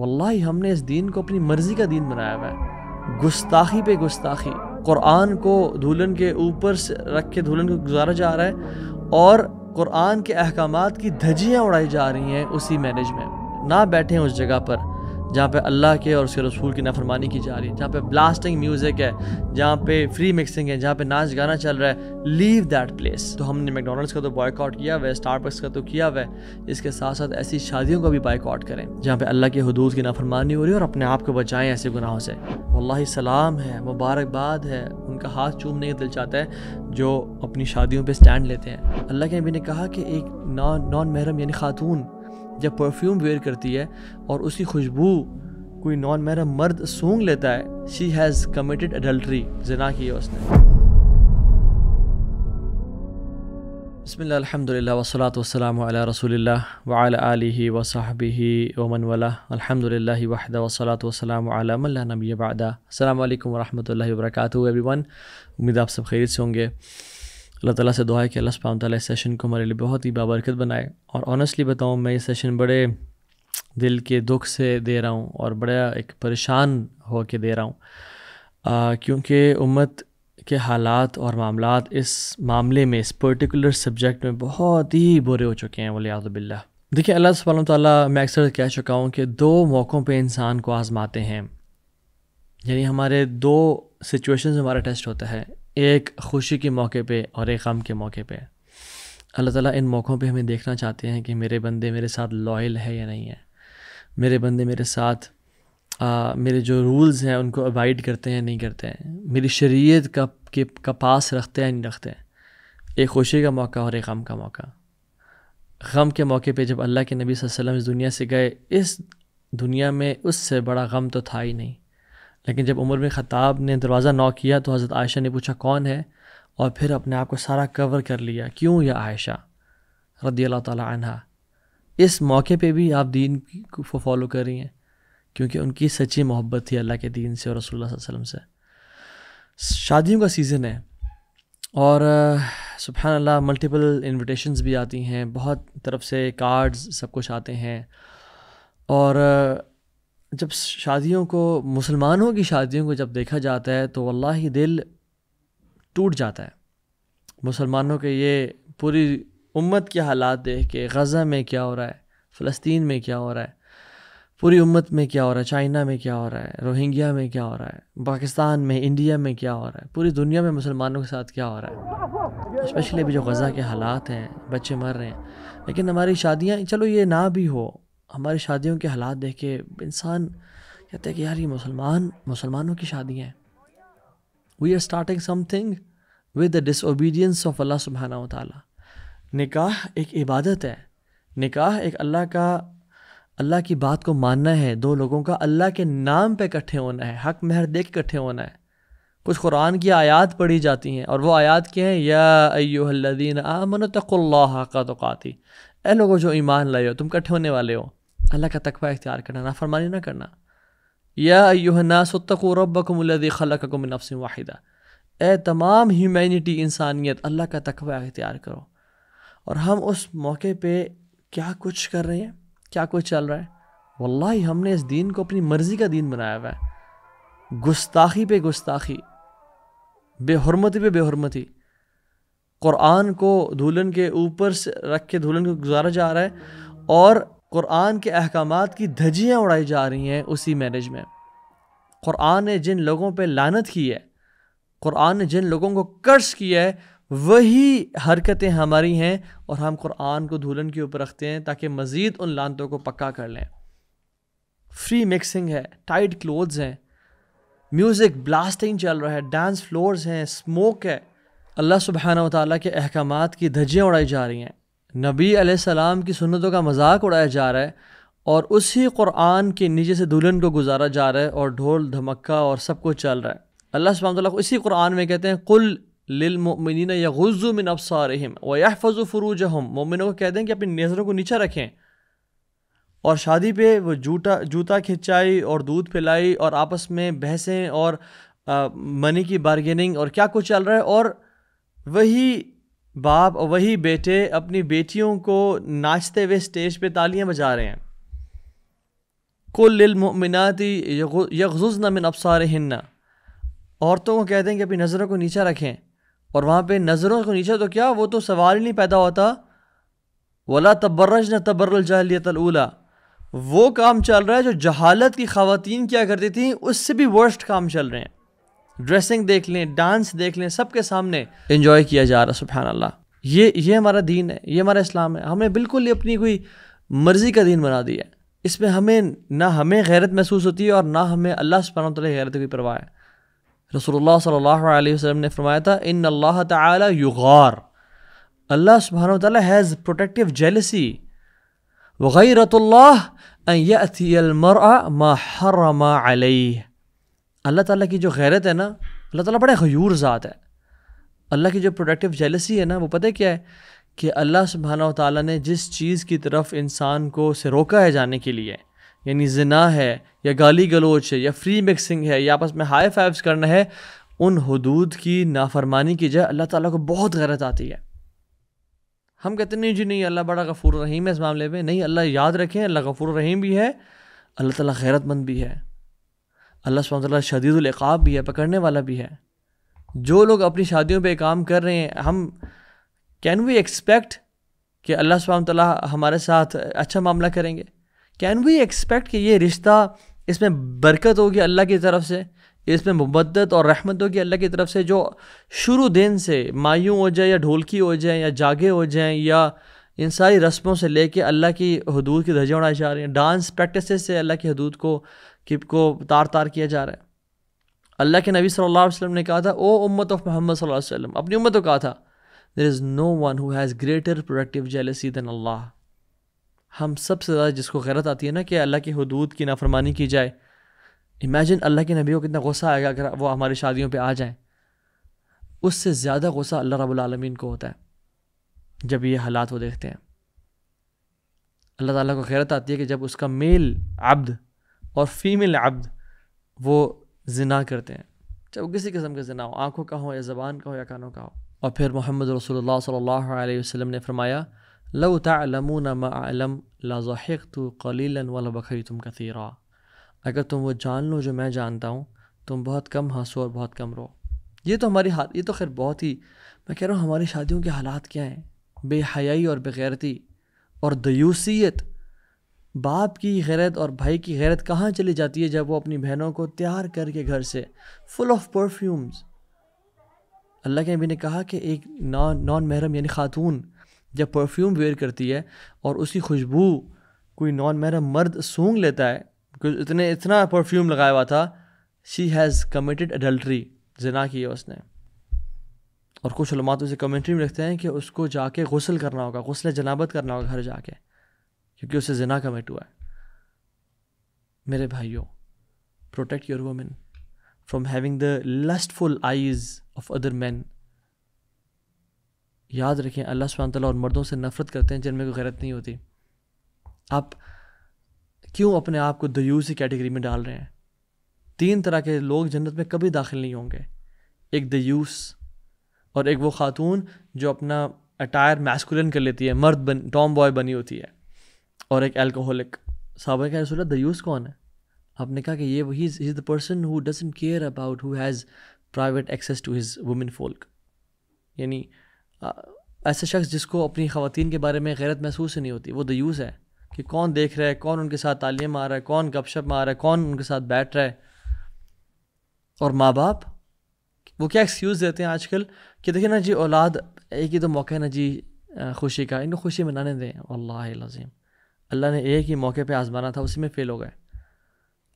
वल्ला हमने इस दीन को अपनी मर्ज़ी का दीन बनाया हुआ है गुस्ताखी पे गुस्ताखी कुरान को दुल्हन के ऊपर से रख के दुल्हन को गुजारा जा रहा है और कुरान के अहकाम की धजियाँ उड़ाई जा रही हैं उसी मैरिज में ना हैं उस जगह पर जहाँ पे अल्लाह के और उसके रसूल की नाफरमानी की जा रही है जहाँ पे ब्लास्टिंग म्यूज़िक है जहाँ पे फ्री मिक्सिंग है जहाँ पे नाच गाना चल रहा है लीव दैट प्लेस तो हमने मैकडोनल्ड्स का तो बॉयकॉट किया हुआ है स्टारबक्स का तो किया हुआ है इसके साथ साथ ऐसी शादियों का भी बॉयकॉट करें जहाँ पे अल्लाह के हदूद की नाफरमानी हो रही है और अपने आप को बचाएं ऐसे गुनाहों से वल्ला सलाम है मुबारकबाद है उनका हाथ चूमने का दिल चाहता है जो अपनी शादियों पर स्टैंड लेते हैं अल्लाह के अभी ने कहा कि एक नॉन नॉन महरम यानी खातून जब परफ्यूम वेयर करती है और उसकी खुशबू कोई नॉन मेरा मर्द सूंघ लेता है शी हैज़ कमिटेड अडल्ट्री जना की है उसने बसमिल अल्हम्दुलिल्लाह वसलात वसलाम अला रसूलिल्लाह वाल आलिहि वमन वला अल्हम्दुलिल्लाह वसलात वसलाम नबी वादा अल्लाम वरहमल वर्क एवरी वन उम्मीद आप सब खैरित से होंगे अल्लाह ताला से दुआ है कि अल्लाह सुबह ताली इस सेशन को हमारे लिए बहुत ही बाबरकत बनाए और ऑनेस्टली बताऊँ मैं ये सेशन बड़े दिल के दुख से दे रहा हूँ और बड़ा एक परेशान हो के दे रहा हूँ क्योंकि उम्मत के हालात और मामला इस मामले में इस पर्टिकुलर सब्जेक्ट में बहुत ही बुरे हो चुके हैं वलियाज़बिल्ला देखिए अल्लाह सुबह ताली मैं अक्सर कह चुका हूँ कि दो मौक़ों पर इंसान को आज़माते हैं यानी हमारे दो सिचुएशंस हमारा टेस्ट होता है एक खुशी के मौके पे और एक गम के मौके पे अल्लाह ताला इन मौक़ों पे हमें देखना चाहते हैं कि मेरे बंदे मेरे साथ लॉयल है या नहीं है मेरे बंदे मेरे साथ आ, मेरे जो रूल्स हैं उनको अवॉइड करते हैं नहीं करते हैं मेरी शरीयत का के का पास रखते हैं नहीं रखते हैं एक खुशी का मौका और एक गम का मौका गम के मौके पे जब अल्लाह के नबी वसल्लम इस दुनिया से गए इस दुनिया में उससे बड़ा गम तो था ही नहीं लेकिन जब उमर बिन ख़ताब ने दरवाज़ा नॉक किया तो हज़रत आयशा ने पूछा कौन है और फिर अपने आप को सारा कवर कर लिया क्यों या आयशा रदी अल्लाह तहा इस मौके पे भी आप दीन को फॉलो कर रही हैं क्योंकि उनकी सच्ची मोहब्बत थी अल्लाह के दीन से और रसोल्ला वसलम से शादियों का सीज़न है और सुबहान अल्लाह मल्टीपल इनविटेशंस भी आती हैं बहुत तरफ से कार्ड्स सब कुछ आते हैं और जब शादियों को मुसलमानों की शादियों को जब देखा जाता है तो अल्लाह ही दिल टूट जाता है मुसलमानों के ये पूरी उम्मत के हालात देख के गज़ा में क्या हो रहा है फ़लस्तीन में क्या हो रहा है पूरी उम्मत में क्या हो रहा है चाइना में क्या हो रहा है रोहिंग्या में क्या हो रहा है पाकिस्तान में इंडिया में क्या हो रहा है पूरी दुनिया में मुसलमानों के साथ क्या हो रहा है स्पेशली अभी जो गज़ा के हालात हैं बच्चे मर रहे हैं लेकिन हमारी शादियाँ चलो ये ना भी हो हमारी शादियों के हालात देख के इंसान कहते हैं कि यार ये मुसलमान मुसलमानों की शादियाँ हैं we are starting something with the disobedience of अल्लाह सुबहाना ताला निकाह एक इबादत है निकाह एक अल्लाह का अल्लाह की बात को मानना है दो लोगों का अल्लाह के नाम पे इकट्ठे होना है हक महर देख इकट्ठे होना है कुछ कुरान की आयात पढ़ी जाती हैं और वो आयात क्या हैं या अयोहदीन आमन तक़ल्ला का तो ए लोगों जो ईमान लाए हो तुम इकट्ठे होने वाले हो अल्लाह का तकवा इख्तियार करना नाफरमानी ना करना या युहनासको रबकमलखलकमिनफ़ वाहिदा ए तमाम ह्यूमैनिटी इंसानियत अल्लाह का तकवा इख्तियार करो और हम उस मौके पर क्या कुछ कर रहे हैं क्या कुछ चल रहा है वल्ला हमने इस दीन को अपनी मर्ज़ी का दीन बनाया हुआ है गुस्ताखी पे गुस्ताखी बेहरमती पे बेहरमती क़ुरान को दुल्हन के ऊपर से रख के दुल्हन को गुजारा जा रहा है और कुरान के अहकाम की धजियाँ उड़ाई जा रही हैं उसी मैरिज में कुरान ने जिन लोगों पर लानत की है कुरान ने जिन लोगों को कर्ज किया है वही हरकतें हमारी हैं और हम कुरान को दुल्हन के ऊपर रखते हैं ताकि मज़ीद उन लानतों को पक्का कर लें फ्री मिक्सिंग है टाइट क्लोथ्स हैं म्यूज़िक ब्लास्टिंग चल रहा है डांस फ्लोर्स हैं स्मोक है अल्लाह सुबहाना ताली के अहकाम की धज्जियाँ उड़ाई जा रही हैं नबी आसमाम की सुनतों का मजाक उड़ाया जा रहा है और उसी कुरान के नीचे से दुल्हन को गुजारा जा रहा है और ढोल धमक्का और सब कुछ चल रहा है अल्लाह सुबह इसी कुरान में कहते हैं कुल लिलमिन यगज़ु मिन अबसारहम व फजु फ़रूज हम मोमिनों को कहते हैं कि अपनी नज़रों को नीचा रखें और शादी पे वो जूटा जूता खिंचाई और दूध पिलाई और आपस में बहसें और आ, मनी की बारगेनिंग और क्या कुछ चल रहा है और वही बाप वही बेटे अपनी बेटियों को नाचते हुए स्टेज पे तालियां बजा रहे हैं कुलमिनाती यकजुज़न मिन अबसार हिन्ना औरतों को कहते हैं कि अपनी नज़रों को नीचा रखें और वहाँ पे नज़रों को नीचा तो क्या वो तो सवाल ही नहीं पैदा होता वला तबर्रज न तबरजाहलीतला वो काम चल रहा है जो जहालत की खातन क्या करती थी उससे भी वर्स्ट काम चल रहे हैं ड्रेसिंग देख लें डांस देख लें सबके सामने इन्जॉय किया जा रहा सुबहान अल्लाह ये ये हमारा दीन है ये हमारा इस्लाम है हमने बिल्कुल ही अपनी कोई मर्ज़ी का दीन बना दिया है इसमें हमें ना हमें गैरत महसूस होती है और ना हमें अल्लाह सुबहान तला गैरत की परवाह है रसोल्ला सल्ला वसम ने फरमाया था इन अल्लाह तुगार अल्लाह सुबहान तला हैज़ प्रोटेक्टिव जेलसी वही यमर मा हर मा अल्लाह ताला की जो गैरत है ना अल्लाह ताला बड़े हयूर ज़ात है अल्लाह की जो प्रोडक्टिव जेलसी है ना वो पता है क्या है कि अल्लाह सुबहाना ताली ने जिस चीज़ की तरफ इंसान को से रोका है जाने के लिए यानी जना है या गाली गलोच है या फ्री मिक्सिंग है या आपस में हाई फाइव्स करना है उन हदूद की नाफरमानी की जाए अल्लाह ताला को बहुत गैरत आती है हम कहते नहीं जी नहीं अल्लाह बड़ा गफूर रहीम है इस मामले में नहीं अल्लाह याद रखें अल्लाह गफूर रहीम भी है अल्लाह ताला गैरतमंद भी है अल्लाह सुबह शदीदुल्क़ाब भी है पकड़ने वाला भी है जो लोग अपनी शादियों पे काम कर रहे हैं हम कैन वी एक्सपेक्ट कि अल्लाह सुबह हमारे साथ अच्छा मामला करेंगे कैन वी एक्सपेक्ट कि ये रिश्ता इसमें बरकत होगी अल्लाह की तरफ से इसमें मुबदत और रहमत होगी अल्लाह की तरफ से जो शुरू दिन से मायूँ हो जाए या ढोलकी हो जाए या जागे हो जाएँ या इन सारी रस्मों से लेके अल्लाह की हदूद की धजे उड़ाई जा रही हैं डांस प्रैक्टिस से अल्लाह की हदूद को कि को तार तार किया जा रहा है अल्लाह के नबी सल्लल्लाहु अलैहि वसल्लम ने कहा था ओ उम्मत ऑफ मोहम्मद सल्लल्लाहु अलैहि वसल्लम अपनी उम्मत को कहा था there is no one who has greater productive jealousy than अल्लाह हम सबसे ज़्यादा जिसको गैरत आती है ना कि अल्लाह के हदूद की नाफरमानी की जाए इमेजिन अल्लाह के नबी को कितना गुस्सा आएगा अगर वो हमारी शादियों पर आ जाएँ उससे ज़्यादा गुस्सा अल्लाह रबालमीन को होता है जब ये हालात वो देखते हैं अल्लाह ताला को गैरत आती है कि जब उसका मेल अब्द और फीमेल अब्द वो जिना करते हैं चाहे वो किसी किस्म के जिना हो आँखों का हो या ज़बान का हो या कानों का हो और फिर मोहम्मद रसोल्ला सल्ला वसम ने फरमाया लो तमून मलम लाजहक तो कलीलन वाला बखरी तुम का कतीरा अगर तुम वो जान लो जो मैं जानता हूँ तुम बहुत कम हंसो और बहुत कम रो ये तो हमारी हाल ये तो खैर बहुत ही मैं कह रहा हूँ हमारी शादियों के हालात क्या हैं बेहयाई और बगैरती और दयूसीत बाप की गैरत और भाई की गैरत कहाँ चली जाती है जब वो अपनी बहनों को तैयार करके घर से फुल ऑफ परफ्यूम्स अल्लाह के अभी ने कहा कि एक नॉन नॉन महरम यानी खातून जब परफ्यूम वेयर करती है और उसकी खुशबू कोई नॉन महरम मर्द सूंघ लेता है इतने इतना परफ्यूम लगाया हुआ था शी हैज़ कमिटेड अडल्ट्री जना की है उसने और कुछ लमात उसे कमेंट्री में रखते हैं कि उसको जाके गसल करना होगा गसल जनाबत करना होगा घर जाके क्योंकि उसे जिना कमिट हुआ है मेरे भाइयों protect your women from having the lustful eyes of other man याद रखें अल्लाह सुबह और मर्दों से नफरत करते हैं जिनमें कोई गैरत नहीं होती आप क्यों अपने आप को दयूस की कैटेगरी में डाल रहे हैं तीन तरह के लोग जन्नत में कभी दाखिल नहीं होंगे एक दयूस और एक वो खातून जो अपना अटायर मैस्कुलिन कर लेती है मर्द बन टॉम बॉय बनी होती है और एक एल्कोहलिक साहबा का रसोल्ला दयूस कौन है आपने कहा कि ये he is the person who doesn't care about who has private access to his womenfolk यानी ऐसा शख्स जिसको अपनी ख़वान के बारे में गैरत महसूस ही नहीं होती वो दयूस है कि कौन देख रहा है कौन उनके साथ तालीम आ रहा है कौन गपशप मार रहा है कौन उनके साथ बैठ रहा है और माँ बाप वो क्या एक्सक्यूज़ देते हैं आजकल कि देखिए ना जी औलाद एक ही तो मौका है ना जी खुशी का इनको खुशी मनाने दें अल्लाह लजीम अल्लाह ने एक ही मौके पे आजमाना था उसी में फ़ेल हो गए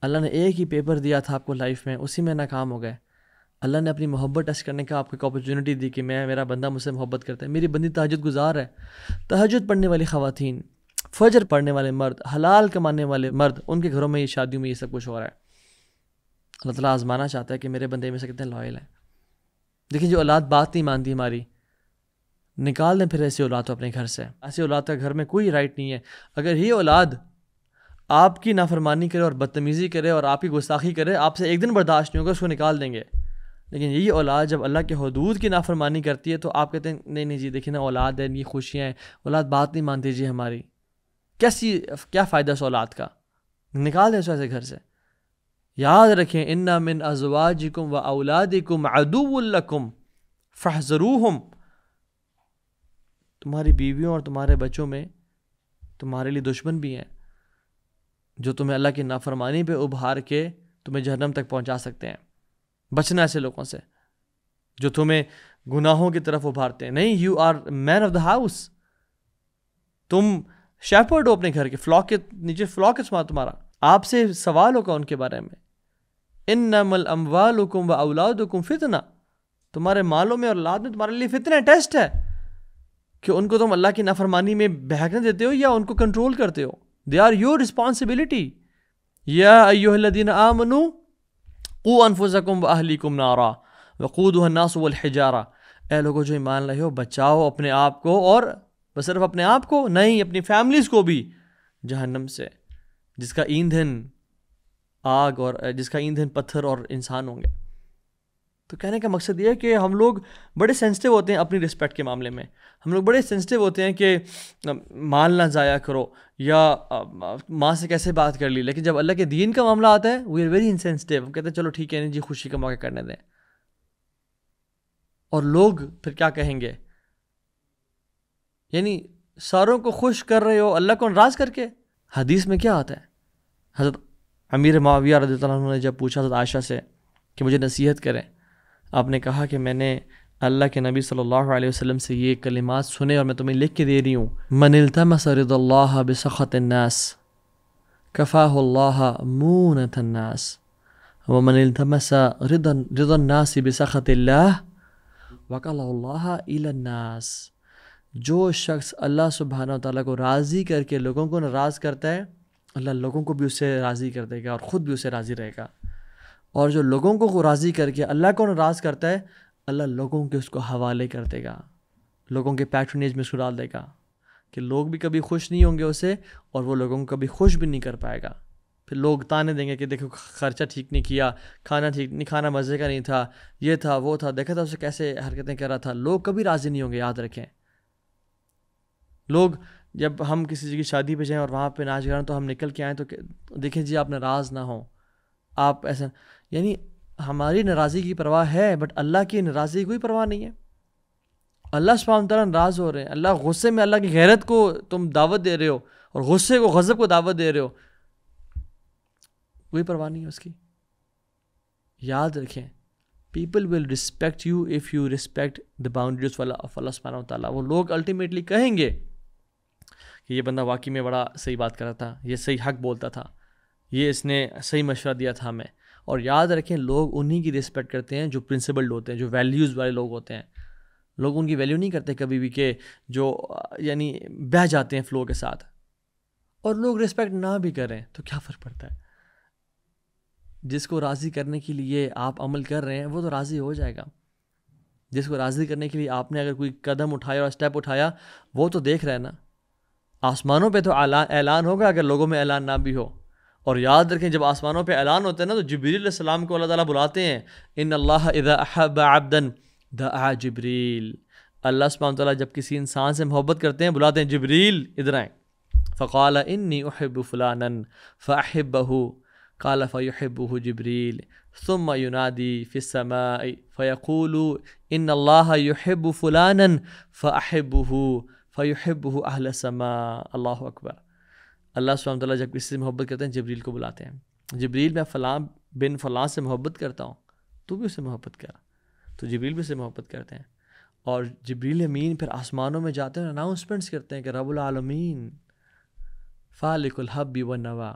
अल्लाह ने एक ही पेपर दिया था आपको लाइफ में उसी में नाकाम हो गए अल्लाह ने अपनी मोहब्बत टेस्ट करने का आपको एक अपॉर्चुनिटी दी कि मैं मेरा बंदा मुझसे मोहब्बत करता है मेरी बंदी तहजद गुजार है तहजद पढ़ने वाली खातन फजर पढ़ने वाले मर्द हलाल कमाने वाले मर्द उनके घरों में ये शादियों में ये सब कुछ हो रहा है अल्लाह तला आजमाना चाहता है कि मेरे बंदे में से कितने लॉयल हैं देखिए जो औलाद बात नहीं मानती हमारी निकाल दें फिर ऐसी औलाद को अपने घर से ऐसी औलाद का घर में कोई राइट नहीं है अगर ये औलाद आपकी नाफरमानी करे और बदतमीज़ी करे और आपकी गुस्ताखी करे आपसे एक दिन बर्दाश्त नहीं होगा उसको निकाल देंगे लेकिन यही औलाद जब अल्लाह के हदूद की नाफरमानी करती है तो आप कहते हैं नहीं नहीं जी देखिए ना औलाद है इनकी खुशियाँ हैं औलाद बात नहीं मानती जी हमारी कैसी क्या फ़ायदा उस औलाद का निकाल दें ऐसे घर से याद रखें इन्ना मिन अजवाजिकुम व औलादिकुम अदुल्लकुम फ़हज़रूहम तुम्हारी बीवियों और तुम्हारे बच्चों में तुम्हारे लिए दुश्मन भी हैं जो तुम्हें अल्लाह की नाफरमानी पे उभार के तुम्हें जहनम तक पहुंचा सकते हैं बचना ऐसे लोगों से जो तुम्हें गुनाहों की तरफ उभारते हैं नहीं you are man of the house तुम शेफर्ड हो अपने घर के फ्लॉक के नीचे फ्लॉक है तुम्हारा आपसे सवाल होगा उनके बारे में इन नमल अम्वाल हुकुम व अवलाद हुकुम फितना तुम्हारे मालों में और लाद में तुम्हारे लिए फितना टेस्ट है कि उनको तुम अल्लाह की नाफरमानी में बहकने देते हो या उनको कंट्रोल करते हो दे आर योर रिस्पॉन्सिबिलिटी या अयोहदीन आमनु क़ू अनफुजकुम अहली कुम नारा वक़ूद नासुलहजारा ए लोगों जो ईमान रहे हो बचाओ अपने आप को और बस सिर्फ अपने आप को नहीं अपनी फैमिलीज़ को भी जहन्नम से जिसका ईंधन आग और जिसका ईंधन पत्थर और इंसान होंगे तो कहने का मकसद ये है कि हम लोग बड़े सेंसिटिव होते हैं अपनी रिस्पेक्ट के मामले में हम लोग बड़े सेंसिटिव होते हैं कि माल ना ज़ाया करो या माँ से कैसे बात कर ली लेकिन जब अल्लाह के दीन का मामला आता है वी आर वेरी इंसेंसिटिव हम कहते हैं चलो ठीक है नहीं जी खुशी का मौका करने दें और लोग फिर क्या कहेंगे यानी सारों को खुश कर रहे हो अल्लाह को नाराज़ करके हदीस में क्या आता है हज़रत अमीर माविया रजी ने जब पूछा हज़रत आयशा से कि मुझे नसीहत करें आपने कहा कि मैंने अल्लाह के नबी सल्लल्लाहु अलैहि वसल्लम से ये कलिमात सुने और मैं तुम्हें लिख के दे रही हूँ मनिलता मसरदल्ला बसखतन्नास कफ़ाह मूनतन्नास व मनिलता मसा रिदन्नास वकल्लास जो शख्स अल्लाह सुबहाना ताली को राज़ी करके लोगों को नाराज़ करता है अल्लाह लोगों को भी उससे राज़ी कर देगा और ख़ुद भी उससे राज़ी रहेगा और जो लोगों को राज़ी करके अल्लाह को नाराज़ करता है अल्लाह लोगों के उसको हवाले कर देगा लोगों के पैट्रनेज में उसको डाल देगा कि लोग भी कभी खुश नहीं होंगे उसे और वो लोगों को कभी खुश भी नहीं कर पाएगा फिर लोग ताने देंगे कि देखो खर्चा ठीक नहीं किया खाना ठीक नहीं खाना मज़े का नहीं था ये था वो था देखा था उसे कैसे हरकतें कर रहा था लोग कभी राज़ी नहीं होंगे याद रखें लोग जब हम किसी की शादी पे जाएं और वहाँ पे नाच गाना तो हम निकल के आएँ तो देखें जी आप नाराज़ ना हो आप ऐसा यानी हमारी नाराज़गी की परवाह है बट अल्लाह की नाराज़गी कोई परवाह नहीं है अल्लाह सुबह तला नाराज़ हो रहे हैं अल्लाह गुस्से में अल्लाह की गैरत को तुम दावत दे रहे हो और गुस्से को गज़ब को दावत दे रहे हो कोई परवाह नहीं है उसकी याद रखें people will respect you if you respect the boundaries वाला ऑफ अल्लाह सुबह तला वो लोग अल्टीमेटली कहेंगे कि ये बंदा वाकई में बड़ा सही बात कर रहा था ये सही हक बोलता था ये इसने सही मशवरा दिया था हमें और याद रखें लोग उन्हीं की रिस्पेक्ट करते हैं जो प्रिंसिपल्ड होते हैं जो वैल्यूज़ वाले लोग होते हैं लोग उनकी वैल्यू नहीं करते कभी भी के जो यानी बह जाते हैं फ्लो के साथ और लोग रिस्पेक्ट ना भी करें तो क्या फ़र्क पड़ता है जिसको राज़ी करने के लिए आप अमल कर रहे हैं वो तो राज़ी हो जाएगा जिसको राज़ी करने के लिए आपने अगर कोई कदम उठाया और स्टेप उठाया वो तो देख रहा है ना आसमानों पे तो ऐलान होगा अगर लोगों में ऐलान ना भी हो और याद रखें जब आसमानों पर ऐलान होते हैं ना तो जबरीसम को अल्लाह ताली बुलाते हैं इन अल्लाह अब्दन द जबरील अल्लाह सुबहान ताली जब किसी इंसान से मोहब्बत करते हैं बुलाते हैं जबरील इधर आएँ फ़ाल इन्नी उहब फ़लानन फ़ाहिबहू काला फ़यबू जबरील सुम युनादी फ़िसम फ़यकूल इन अल्लाह युहब फ़लानन फ़ाहिबहू फ़यहबू अहल अल्लाह अकबर अल्लाह सुबह जब किसी से मोहब्बत करते हैं जबरील को बुलाते हैं जबरील मैं फ़लाँ बिन फ़लाँ से मोहब्बत करता हूँ तो भी उससे मोहब्बत कर तो जबरील भी उससे मोहब्बत करते हैं और जबरील अमीन फिर आसमानों में जाते हैं अनाउंसमेंट्स करते हैं कि रबालमीन फ़ालिकलहबी व नवा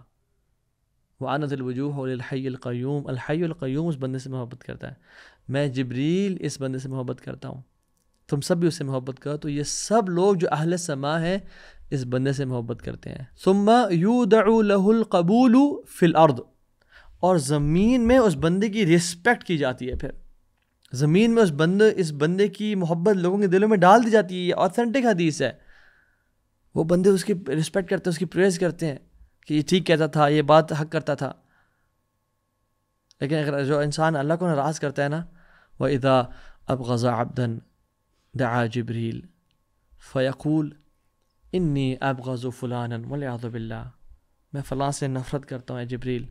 वानतलवजूहलहैलक़यूम अलहैलक़यूम उस बंदे से मोहब्बत करता है मैं जबरील इस बंदे से मोहब्बत करता हूँ तुम सब भी उससे मोहब्बत करो तो ये सब लोग जो अहल समा हैं इस बंदे से मोहब्बत करते हैं सुम्मा यू दहुल कबूल फिल अर्द और ज़मीन में उस बंदे की रिस्पेक्ट की जाती है फिर ज़मीन में उस बंदे इस बंदे की मोहब्बत लोगों के दिलों में डाल दी जाती है ये ऑथेंटिक हदीस है वो बंदे उसकी रिस्पेक्ट करते हैं उसकी प्रेज करते हैं कि ये ठीक कहता था ये बात हक करता था लेकिन अगर जो इंसान अल्लाह को नाराज़ करता है ना वह इदा अब गज़ा अबदन दा जबरील फ़यकूल इन्नी अबगज़ फ़लान वल्ला मैं फ़लाँ से नफ़रत करता हूँ जबरील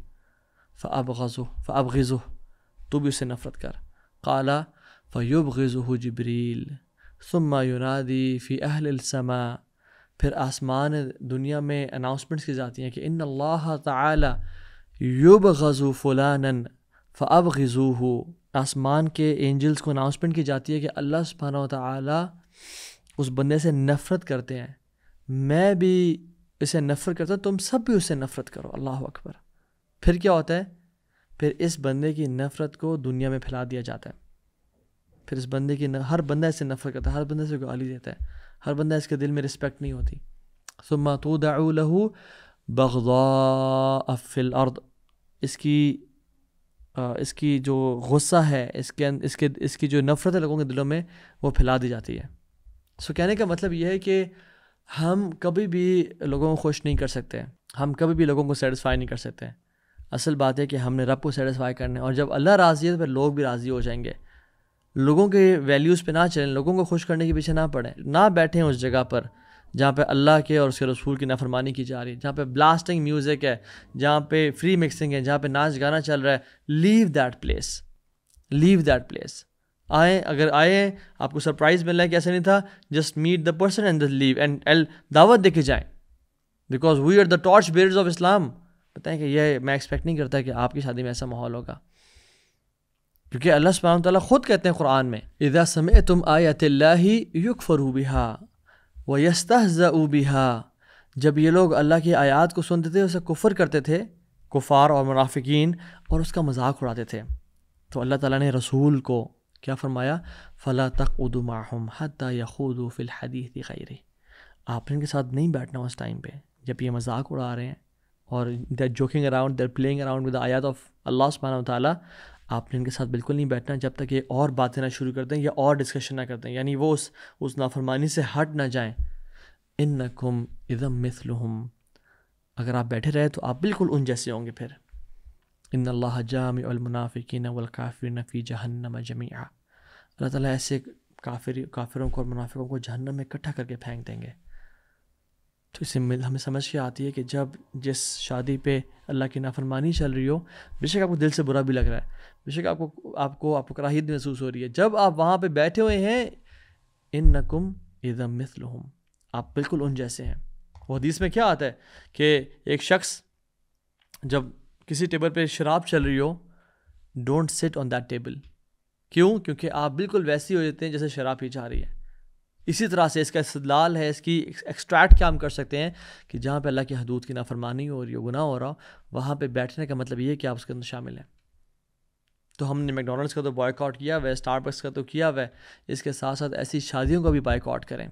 अब फ़बगज़ो तू भी उससे नफ़रत कर काला फ़युब गज़ो जबरील सुम्मा युनादी फ़ी अहलसमा फिर आसमान दुनिया में अनाउंसमेंट्स की जाती हैं कि इन अल्लाह तुब गज़ो फ़लान अब गज़ू हो आसमान के एंजल्स को अनाउंसमेंट की जाती है कि अल्लाह सुबहाना ताली उस बंदे से नफ़रत करते हैं मैं भी इसे नफरत करता तुम सब भी उससे नफरत करो अल्लाह अकबर फिर क्या होता है फिर इस बंदे की नफ़रत को दुनिया में फैला दिया जाता है फिर इस बंदे की न, हर बंदा इसे नफरत करता है हर बंदे से गाली देता है हर बंदा इसके दिल में रिस्पेक्ट नहीं होती सुमा तो बगदा अफिल अर्द इसकी आ, इसकी जो गुस्सा है इसके अं, इसके इसकी जो नफ़रत है लोगों के दिलों में वो फैला दी जाती है सो कहने का मतलब यह है कि हम कभी भी लोगों को खुश नहीं कर सकते हम कभी भी लोगों को सेटिस्फाई नहीं कर सकते असल बात है कि हमने रब को सेटिस्फाई करना है और जब अल्लाह राज़ी है तो फिर लोग भी राज़ी हो जाएंगे लोगों के वैल्यूज़ पे ना चलें लोगों को खुश करने के पीछे ना पड़ें ना बैठें उस जगह पर जहाँ पे अल्लाह के और उसके रसूल की नाफरमानी की जा रही है जहाँ पे ब्लास्टिंग म्यूज़िक है जहाँ पे फ्री मिक्सिंग है जहाँ पे नाच गाना चल रहा है leave that place leave that place आए अगर आए आपको सरप्राइज़ मिलना है कि ऐसा नहीं था just meet the person and the leave and एल दावत दे के because we are the torchbearers of Islam बताएं कि यह मैं एक्सपेक्ट नहीं करता कि आपकी शादी में ऐसा माहौल होगा क्योंकि अल्लाह सुबहान तला खुद कहते हैं कुरान में इधा समय तुम आयत युग फरू बिहा व यस्तः बिहा जब ये लोग अल्लाह की आयात को सुनते थे उसे कुफर करते थे कुफार और मुनाफिकीन और उसका मजाक उड़ाते थे तो अल्लाह ताला ने रसूल को क्या फरमाया फ़ला तक उदमाहम हती यखूद दिखाई खैर आपने इनके साथ नहीं बैठना उस टाइम पे जब ये मजाक उड़ा रहे हैं और there joking around there playing around with आयात ऑफ अल्लाह सुबहाना ताली आपने इनके साथ बिल्कुल नहीं बैठना जब तक ये और बातें ना शुरू कर दें या और डिस्कशन ना कर दें यानी वो उस उस नाफरमानी से हट ना जाएँ इन नकुम इज़म मिसलहम अगर आप बैठे रहे तो आप बिल्कुल उन जैसे होंगे फिर इन अल्लाह अलमुनाफ़िकी नफ़ी नफ़ी जहन्नम जमिया अल्लाह ताली ऐसे काफिर काफिरों को और मुनाफिकों को जहन्नम में इकट्ठा करके फेंक देंगे तो इससे हमें समझ के आती है कि जब जिस शादी पे अल्लाह की नाफरमानी चल रही हो बेशक आपको दिल से बुरा भी लग रहा है बेशक आपको आपको आपको कराहियत महसूस हो रही है जब आप वहाँ पे बैठे हुए हैं इन नकुम इदम हम आप बिल्कुल उन जैसे हैं वो हदीस में क्या आता है कि एक शख्स जब किसी टेबल पे शराब चल रही हो don't sit on that table क्यों क्योंकि आप बिल्कुल वैसे हो जाते हैं जैसे शराब पी जा रही है इसी तरह से इसका इस्तलाल है इसकी एक्सट्रैक्ट क्या हम कर सकते हैं कि जहाँ पे अल्लाह की हदूद की नाफरमानी हो रही हो गुनाह हो रहा हो वहाँ पे बैठने का मतलब ये है कि आप उसके अंदर शामिल हैं तो हमने मैकडोनल्ड्स का तो बॉयकॉट किया हुआ है स्टारबक्स का तो किया हुआ है इसके साथ साथ ऐसी शादियों का भी बॉयकॉट करें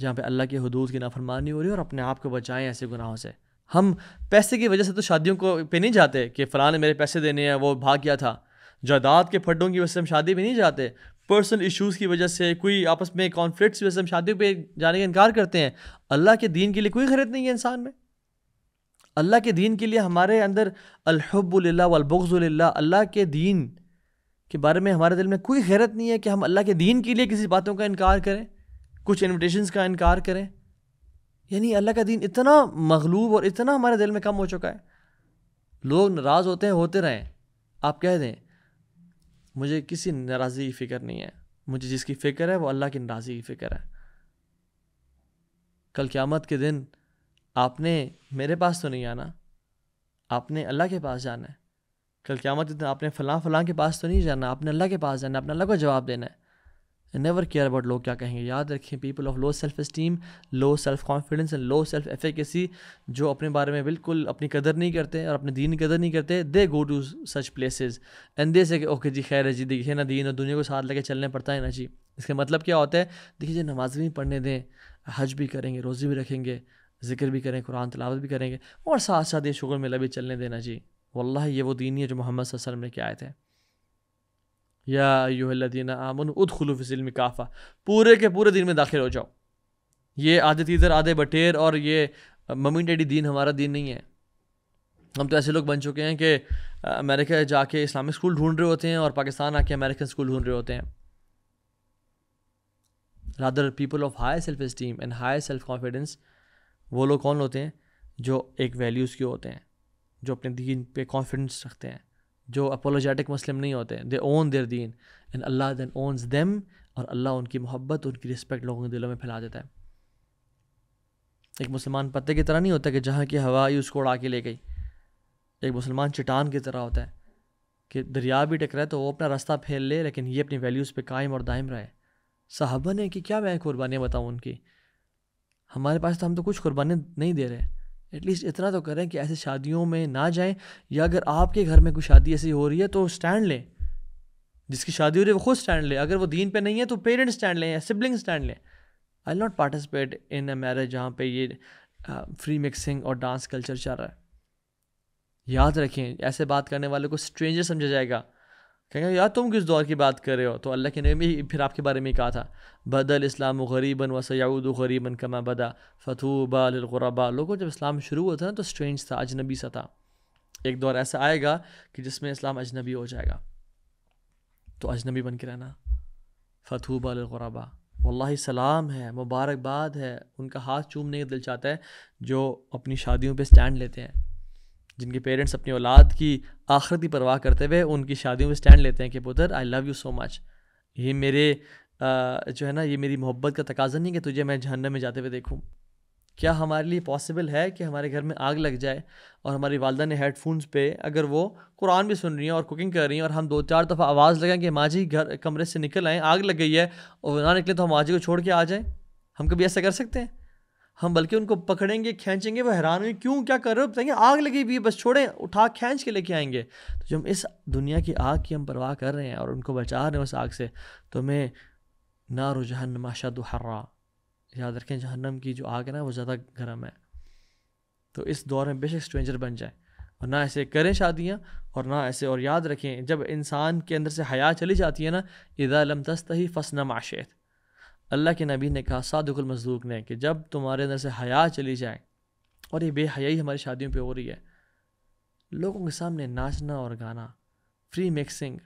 जहाँ पे अल्लाह की हदूद की नाफरमानी हो रही है और अपने आप को बचाएं ऐसे गुनाहों से हम पैसे की वजह से तो शादियों को पे नहीं जाते कि फ़लाँ ने मेरे पैसे देने हैं वो भाग गया था जायदाद के फड्डों की वजह से हम शादी पर नहीं जाते पर्सनल इश्यूज़ की वजह से कोई आपस में कॉन्फ्लिक्ट की वजह से हम शादियों पर जाने का इनकार करते हैं अल्लाह के दीन के लिए कोई खरीद नहीं है इंसान में अल्लाह के दीन के लिए हमारे अंदर अलहब्ला वलबुल्ला अल्लाह के दीन के बारे में हमारे दिल में कोई गैरत नहीं है कि हम अल्लाह के दीन के लिए किसी बातों का इनकार करें कुछ इन्विटेशंस का इनकार करें यानी अल्लाह का दिन इतना मखलूब और इतना हमारे दिल में कम हो चुका है लोग नाराज़ होते हैं होते रहें आप कह दें मुझे किसी नाराज़गी की फ़िक्र नहीं है मुझे जिसकी फ़िक्र है वो अल्लाह की नाराज़गी की फ़िक्र है कल क़्यामत के दिन आपने मेरे पास तो नहीं आना आपने अल्लाह के पास जाना है कल क़्यामत के दिन आपने फ़लाँ फ़लाँ के पास तो नहीं जाना आपने अल्लाह के पास जाना है अपने अल्लाह को जवाब देना है नेवर केयर अबाउट लोग क्या कहेंगे याद रखें people of low self esteem low self confidence and low self efficacy जो अपने बारे में बिल्कुल अपनी कदर नहीं करते और अपने दीन की कदर नहीं करते they go to such places and they say okay जी खैर है जी देखिए ना दीन और दुनिया को साथ लेके चलने पड़ता है ना जी इसका मतलब क्या होता है देखिए जी नमाज भी पढ़ने दें हज भी करेंगे रोज़ी भी रखेंगे जिक्र भी करें कुरान तलावत भी करेंगे और साथ साथ ये शुगर मेला भी चलने देना जी वल्ला ये वो दीन है जो मोहम्मद वसल्लम ने क्या आए थे या यूहदीन आमन उदखलूफ़िल्म काफ़ा पूरे के पूरे दिन में दाखिल हो जाओ ये आधे तीजर आधे बटेर और ये मम्मी डैडी दीन हमारा दीन नहीं है हम तो ऐसे लोग बन चुके हैं कि अमेरिका जाके इस्लामिक स्कूल ढूंढ रहे होते हैं और पाकिस्तान आके अमेरिकन स्कूल ढूंढ रहे होते हैं rather people of high self esteem and high self confidence वो लोग कौन होते हैं जो एक वैल्यूज़ के होते हैं जो अपने दीन पे कॉन्फिडेंस रखते हैं जो अपोलोजेटिक मुस्लिम नहीं होते दे ओन देर दीन एंड अल्लाह देन ओन्स देम और अल्लाह उनकी मोहब्बत उनकी रिस्पेक्ट लोगों के दिलों में फैला देता है एक मुसलमान पत्ते की तरह नहीं होता कि जहाँ की हवा ही उसको उड़ा के ले गई एक मुसलमान चटान की तरह होता है कि दरिया भी टकराए तो वो अपना रास्ता फेल ले लेकिन ये अपनी वैल्यूज़ पे कायम और दायम रहे साहबा ने कि क्या मैं कुर्बानियाँ बताऊँ उनकी हमारे पास तो हम तो कुछ कुर्बानियाँ नहीं दे रहे एटलीस्ट इतना तो करें कि ऐसी शादियों में ना जाएं या अगर आपके घर में कोई शादी ऐसी हो रही है तो स्टैंड लें जिसकी शादी हो रही है वो खुद स्टैंड लें अगर वो दीन पे नहीं है तो पेरेंट्स स्टैंड लें या सिबलिंग स्टैंड लें I not participate in a marriage जहाँ पे ये फ्री मिक्सिंग और डांस कल्चर चल रहा है याद रखें ऐसे बात करने वाले को स्ट्रेंजर समझा जाएगा कहेंगे यार तुम किस दौर की बात कर रहे हो तो अल्लाह के नबी भी फिर आपके बारे में कहा था बदल इस्लाम गरीबन व सयाउद गरीबन कमा बदा फतू अलगरबा लोगों जब इस्लाम शुरू हुआ था ना तो स्ट्रेंज था अजनबी सा था एक दौर ऐसा आएगा कि जिसमें इस्लाम अजनबी हो जाएगा तो अजनबी बन के रहना फतू अलगरबा वल्ला सलाम है मुबारकबाद है उनका हाथ चूमने का दिल चाहता है जो अपनी शादियों पर स्टैंड लेते हैं जिनके पेरेंट्स अपनी औलाद की आखिरत की परवाह करते हुए उनकी शादियों में स्टैंड लेते हैं कि पुत्र I love you so much ये मेरे जो है ना ये मेरी मोहब्बत का तकाजा नहीं कि तुझे मैं जहन्नम में जाते हुए देखूँ क्या हमारे लिए पॉसिबल है कि हमारे घर में आग लग जाए और हमारी वालदा ने हेडफोन्स पे अगर वो कुरान भी सुन रही हैं और कुकिंग कर रही हैं और हम दो चार दफ़ा आवाज़ लगाएं कि माँ जी घर कमरे से निकल आएँ आग लग गई है और ना निकले तो हम माँ जी को छोड़ के आ जाएँ हम कभी ऐसा कर सकते हैं हम बल्कि उनको पकड़ेंगे खींचेंगे वो हैरान होंगे क्यों क्या कर रहे हो बताएंगे आग लगी हुई बस छोड़ें उठा खींच के लेके आएंगे तो जब इस दुनिया की आग की हम परवाह कर रहे हैं और उनको बचा रहे हैं उस आग से तो मैं ना जहन्नमा शद हर्रा याद रखें जहन्नम की जो आग है ना वो ज़्यादा गर्म है तो इस दौर में बेशक स्ट्रेंजर बन जाए और ना ऐसे करें शादियाँ और ना ऐसे और याद रखें जब इंसान के अंदर से हया चली जाती है ना इदा लम ही फसना माशेत अल्लाह के नबी ने कहा सादुल मजदूक ने कि जब तुम्हारे अंदर से हया चली जाए और ये बेहयाई हमारी शादियों पे हो रही है लोगों के सामने नाचना और गाना फ्री मिक्सिंग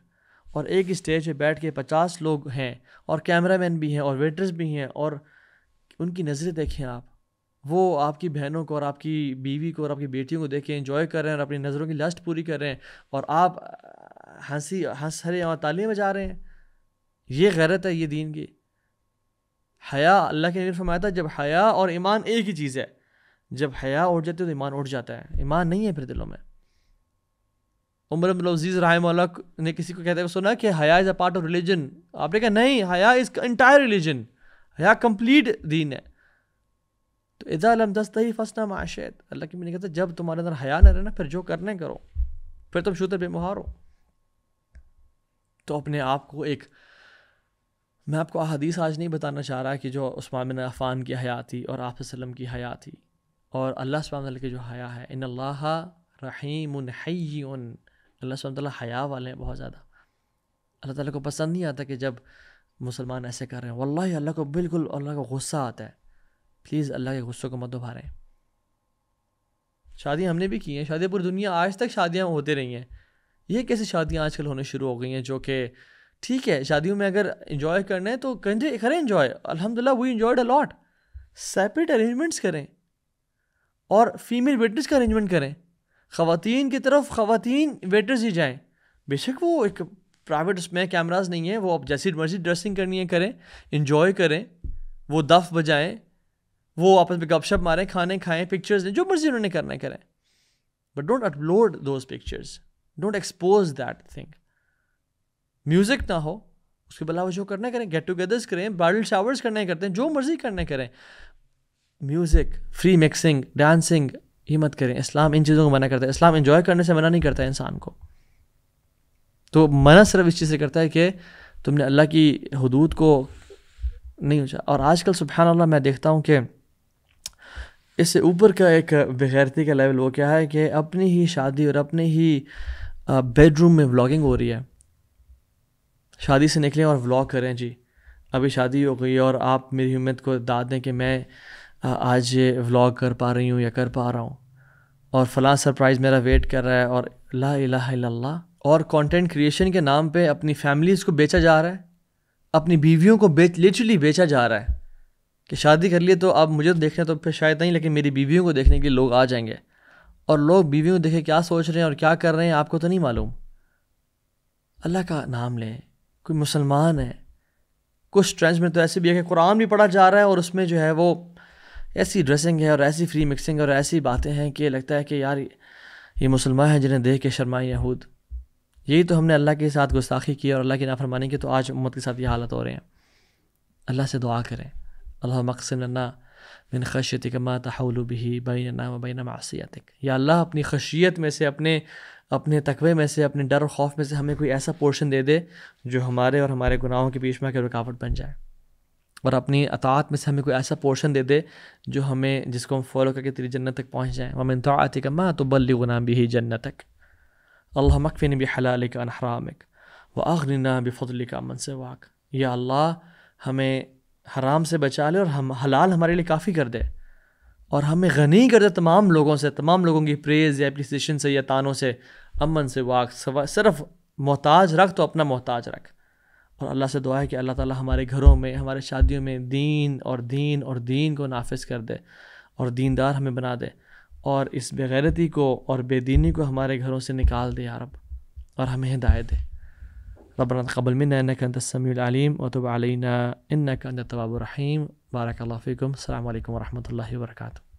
और एक स्टेज पे बैठ के पचास लोग हैं और कैमरामैन भी हैं और वेटर्स भी हैं और उनकी नज़रें देखें आप वो आपकी बहनों को और आपकी बीवी को और आपकी बेटियों को देखें इंजॉय कर रहे हैं और अपनी नज़रों की लस्ट पूरी कर रहे हैं और आप हंसी हंस हरे और तालियाँ बजा रहे हैं ये गैरत है ये दीन की हया अल्लाह के नबी फरमाया था जब हया और ईमान एक ही चीज़ है जब हया उठ जाती है तो ईमान उठ जाता है ईमान नहीं है फिर दिलों में उमर अब्दुलजीज़ रायमौला ने किसी को कहते हुए सुना कि हया is a part of religion आपने कहा नहीं हया इज़ इंटायर रिलीजन हया कम्प्लीट दीन है तो इज़ा दस्त ही फसना माशेद अल्लाह की मैंने कहता जब तुम्हारे अंदर हया न रहना फिर जो करने करो फिर तुम शुद्ध बेमुहार हो तो अपने आप को एक मैं आपको अदीस आज नहीं बताना चाह रहा कि जो उस्मान बिन अफ़ान की हया थी और आप वसलम की हया थी और अल्लाह सब की जो हया है इन अल्लाह रहीम अल्लाह सब हया वाले हैं बहुत ज़्यादा अल्लाह ताली को पसंद नहीं आता कि जब मुसलमान ऐसे कर रहे हैं वल्ला अल्लाह को बिल्कुल अल्लाह का गुस्सा आता है प्लीज़ अल्लाह के गुस्से को मत उभारें शादियाँ हमने भी की हैं शादियाँ पूरी दुनिया आज तक शादियाँ होते रही हैं ये कैसे शादियाँ आजकल होने शुरू हो गई हैं जो कि ठीक है शादियों में अगर इन्जॉय करना है तो करें करें इंजॉय अलहमदिल्ला we enjoyed a lot separate arrangements करें और फीमेल वेटर्स का अरेंजमेंट करें खातन की तरफ ख़वान वेटर्स ही जाएँ बेशक वो एक प्राइवेट उसमें कैमराज नहीं है वो आप जैसी मर्जी ड्रेसिंग करनी है करें इंजॉय करें वो दफ बजाएं वो आपस में गपशप मारें खाने खाएं पिक्चर्स लें जो मर्जी उन्होंने करना है करें but don't upload those pictures don't expose that thing music ना हो उसके अलावा जो करने करें गेट टुगेदर्स करें ब्राइडल शावर्स करने करते हैं जो मर्ज़ी करने करें म्यूज़िक फ्री मिक्सिंग डांसिंग ये मत करें इस्लाम इन चीज़ों को मना करता है इस्लाम इन्जॉय करने से मना नहीं करता है इंसान को तो मना सिर्फ इस चीज़ से करता है कि तुमने अल्लाह की हदूद को नहीं ऊँचा और आजकल अल्लाह मैं देखता हूँ कि इससे ऊपर का एक बगैरती का लेवल वो क्या है कि अपनी ही शादी और अपने ही बेडरूम में व्लॉगिंग हो रही है शादी से निकलें और व्लॉग करें जी अभी शादी हो गई और आप मेरी हिम्मत को दाद दें कि मैं आज ये व्लॉग कर पा रही हूँ या कर पा रहा हूँ और फ़लाँ सरप्राइज़ मेरा वेट कर रहा है और ला इला और कंटेंट क्रिएशन के नाम पे अपनी फैमिलीज़ को बेचा जा रहा है अपनी बीवियों को बेच लिटरली बेचा जा रहा है कि शादी कर लिए तो अब मुझे तो देखने तो फिर शायद नहीं लेकिन मेरी बीवियों को देखने के लिए लोग आ जाएंगे और लोग बीवियों को देखे क्या सोच रहे हैं और क्या कर रहे हैं आपको तो नहीं मालूम अल्लाह का नाम लें कोई मुसलमान है कुछ ट्रेंड्स में तो ऐसे भी है कि कुरान भी पढ़ा जा रहा है और उसमें जो है वो ऐसी ड्रेसिंग है और ऐसी फ्री मिक्सिंग और ऐसी बातें हैं कि लगता है कि यार ये मुसलमान हैं जिन्हें देख के शर्माए यहूद यही तो हमने अल्लाह के साथ गुस्ताखी की और अल्लाह की नाफरमानी की तो आज उम्मत के साथ ये हालत हो रहे हैं अल्लाह से दुआ करें अल्लाह मकसिन बिन खशियत कमा तहलुबी बैन नाम बैन मासीत या अल्लाह अपनी खशियत में से अपने अपने तकवे में से अपने डर और खौफ में से हमें कोई ऐसा पोर्शन दे दे जो हमारे और हमारे गुनाहों के बीच में आकर रुकावट बन जाए और अपनी अतात में से हमें कोई ऐसा पोर्शन दे दे जो हमें जिसको हम फॉलो करके तेरी जन्नत तक पहुँच जाएँ वमिन तो आतिक माँ तो बल्ली गुना भी ही जन्नत तक अल्लाह मकफिन भी हलाल का अनहरामिक व आखरीना भी फजली का अमन से वाक या अल्लाह हमें हराम से बचा ले और हम हलाल हमारे लिए काफ़ी कर दे और हमें गनी कर दे तमाम लोगों से तमाम लोगों की प्रेज़ या अप्रिसिएशन से या तानों से अमन से वाक सवा सिर्फ मोहताज रख तो अपना मोहताज रख और अल्लाह से दुआ है कि अल्लाह ताला हमारे घरों में हमारे शादियों में दीन और दीन और दीन को नाफिज कर दे और दीनदार हमें बना दे और इस बेगैरती को और बेदीनी को हमारे घरों से निकाल दे यारब और हमें हिदायत दे रबना तकबल मिन कसमीम वतबालना इन कंद बारक फ़ीकम अल्लाम वरहमल वर्का